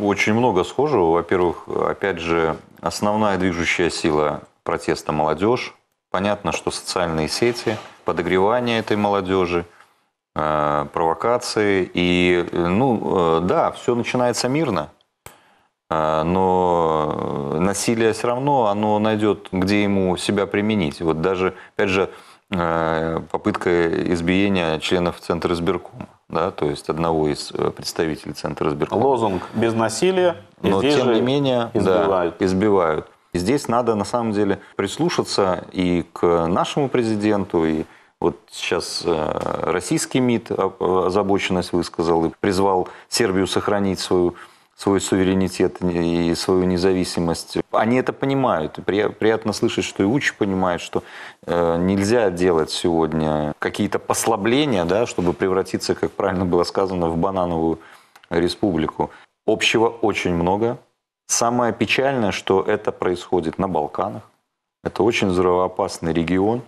Очень много схожего. Во-первых, опять же, основная движущая сила протеста молодежь. Понятно, что социальные сети, подогревание этой молодежи, э, провокации. И, э, ну, э, да, все начинается мирно, но насилие все равно, оно найдет, где ему себя применить. Вот даже, опять же, попытка избиения членов Центра избиркома да, то есть одного из э, представителей центра избиркома. Лозунг «без насилия», и но тем не менее избивают. Да, избивают. И здесь надо на самом деле прислушаться и к нашему президенту, и вот сейчас э, российский МИД а, э, озабоченность высказал и призвал Сербию сохранить свою свой суверенитет и свою независимость. Они это понимают. Приятно слышать, что и Учи понимают, что э, нельзя делать сегодня какие-то послабления, да, чтобы превратиться, как правильно было сказано, в банановую республику. Общего очень много. Самое печальное, что это происходит на Балканах. Это очень взрывоопасный регион.